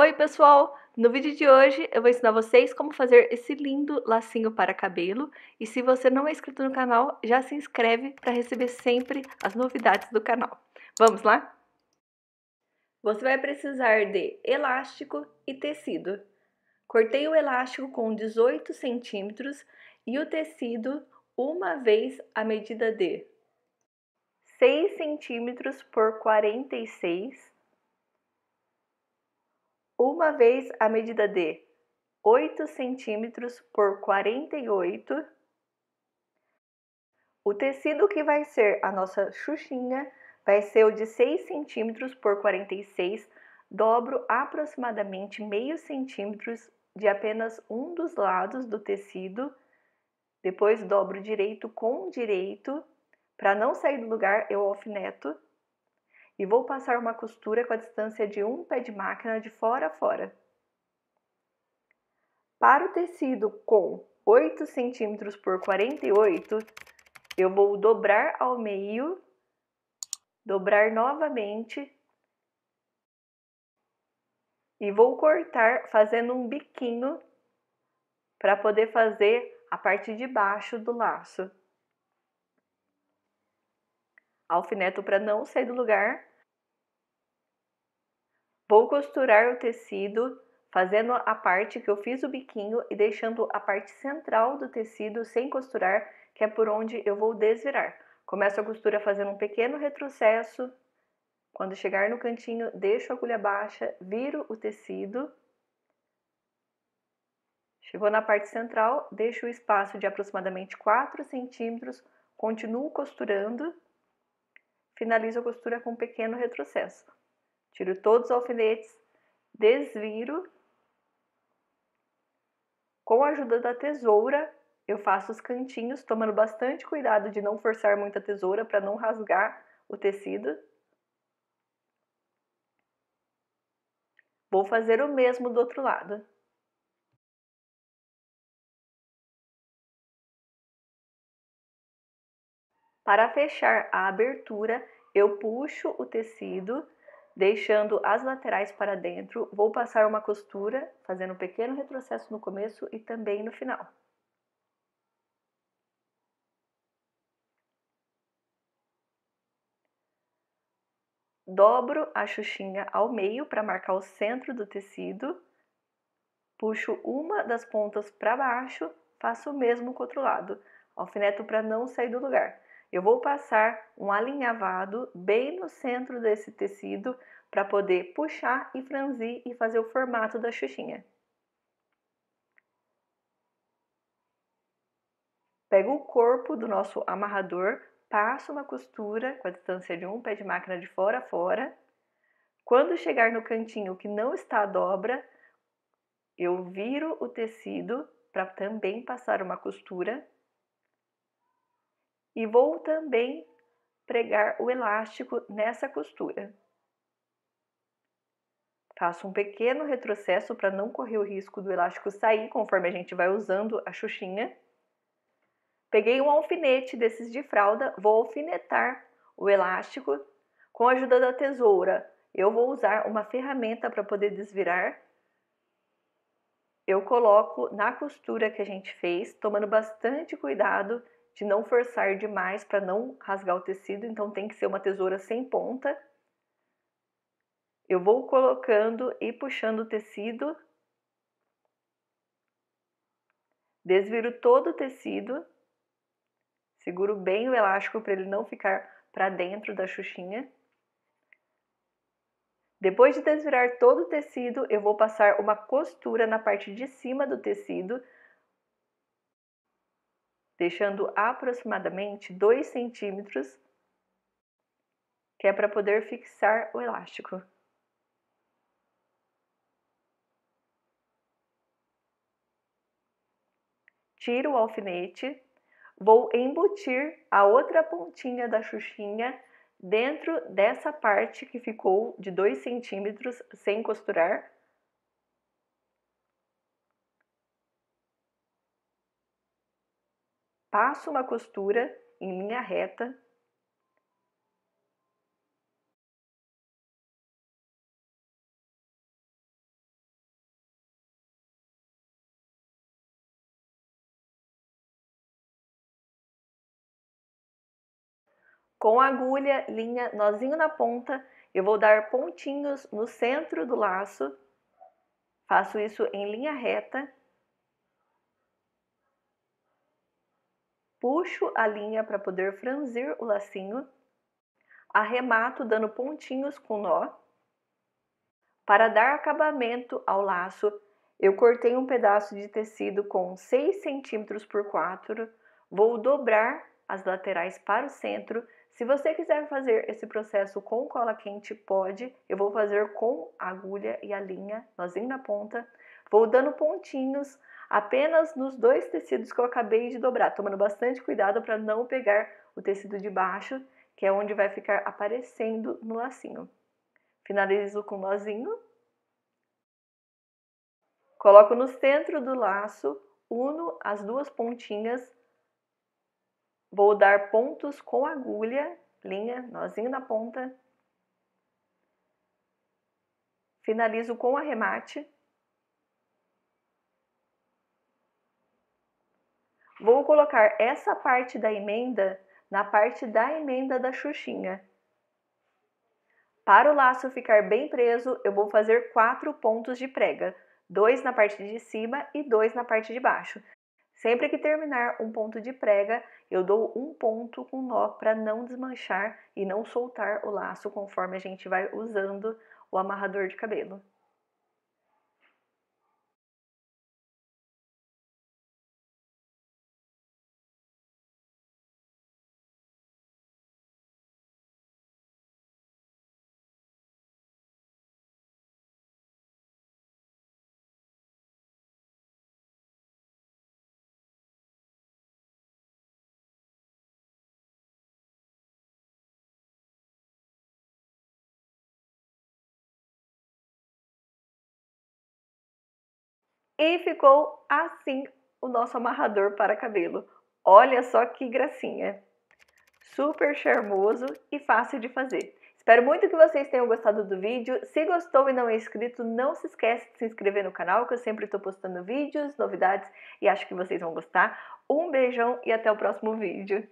Oi, pessoal! No vídeo de hoje eu vou ensinar vocês como fazer esse lindo lacinho para cabelo e se você não é inscrito no canal, já se inscreve para receber sempre as novidades do canal. Vamos lá? Você vai precisar de elástico e tecido. Cortei o elástico com 18 centímetros e o tecido uma vez a medida de 6 centímetros por 46 uma vez a medida de 8 centímetros por 48. O tecido que vai ser a nossa xuxinha vai ser o de 6 centímetros por 46, dobro aproximadamente meio centímetros de apenas um dos lados do tecido, depois dobro direito com direito, para não sair do lugar eu alfineto e vou passar uma costura com a distância de um pé de máquina de fora a fora. Para o tecido com 8 centímetros por 48, eu vou dobrar ao meio, dobrar novamente e vou cortar fazendo um biquinho para poder fazer a parte de baixo do laço alfineto para não sair do lugar. Vou costurar o tecido fazendo a parte que eu fiz o biquinho e deixando a parte central do tecido sem costurar, que é por onde eu vou desvirar. Começo a costura fazendo um pequeno retrocesso. Quando chegar no cantinho, deixo a agulha baixa, viro o tecido. Chegou na parte central, deixo o espaço de aproximadamente 4 centímetros, continuo costurando finalizo a costura com um pequeno retrocesso. Tiro todos os alfinetes, desviro. Com a ajuda da tesoura, eu faço os cantinhos, tomando bastante cuidado de não forçar muito a tesoura para não rasgar o tecido. Vou fazer o mesmo do outro lado. Para fechar a abertura, eu puxo o tecido, deixando as laterais para dentro, vou passar uma costura, fazendo um pequeno retrocesso no começo e também no final. Dobro a xuxinha ao meio para marcar o centro do tecido, puxo uma das pontas para baixo, faço o mesmo com o outro lado, alfineto para não sair do lugar. Eu vou passar um alinhavado bem no centro desse tecido para poder puxar e franzir e fazer o formato da xuxinha. Pego o corpo do nosso amarrador, passo uma costura com a distância de um pé de máquina de fora a fora. Quando chegar no cantinho que não está a dobra, eu viro o tecido para também passar uma costura e vou também pregar o elástico nessa costura. Faço um pequeno retrocesso para não correr o risco do elástico sair conforme a gente vai usando a xuxinha. Peguei um alfinete desses de fralda, vou alfinetar o elástico com a ajuda da tesoura. Eu vou usar uma ferramenta para poder desvirar. Eu coloco na costura que a gente fez, tomando bastante cuidado de não forçar demais para não rasgar o tecido, então tem que ser uma tesoura sem ponta. Eu vou colocando e puxando o tecido. Desviro todo o tecido. Seguro bem o elástico para ele não ficar para dentro da xuxinha. Depois de desvirar todo o tecido, eu vou passar uma costura na parte de cima do tecido deixando aproximadamente 2 centímetros, que é para poder fixar o elástico. Tiro o alfinete, vou embutir a outra pontinha da xuxinha dentro dessa parte que ficou de 2 centímetros sem costurar passo uma costura em linha reta Com a agulha, linha, nozinho na ponta, eu vou dar pontinhos no centro do laço. Faço isso em linha reta puxo a linha para poder franzir o lacinho, arremato dando pontinhos com nó. Para dar acabamento ao laço, eu cortei um pedaço de tecido com 6 centímetros por 4, vou dobrar as laterais para o centro. Se você quiser fazer esse processo com cola quente, pode. Eu vou fazer com a agulha e a linha, nozinho na ponta. Vou dando pontinhos apenas nos dois tecidos que eu acabei de dobrar, tomando bastante cuidado para não pegar o tecido de baixo, que é onde vai ficar aparecendo no lacinho. Finalizo com um nozinho. Coloco no centro do laço, uno as duas pontinhas. Vou dar pontos com agulha, linha, nozinho na ponta. Finalizo com arremate. Vou colocar essa parte da emenda na parte da emenda da xuxinha. Para o laço ficar bem preso, eu vou fazer quatro pontos de prega, dois na parte de cima e dois na parte de baixo. Sempre que terminar um ponto de prega, eu dou um ponto com nó para não desmanchar e não soltar o laço conforme a gente vai usando o amarrador de cabelo. E ficou assim o nosso amarrador para cabelo. Olha só que gracinha! Super charmoso e fácil de fazer. Espero muito que vocês tenham gostado do vídeo. Se gostou e não é inscrito, não se esquece de se inscrever no canal, que eu sempre estou postando vídeos, novidades e acho que vocês vão gostar. Um beijão e até o próximo vídeo.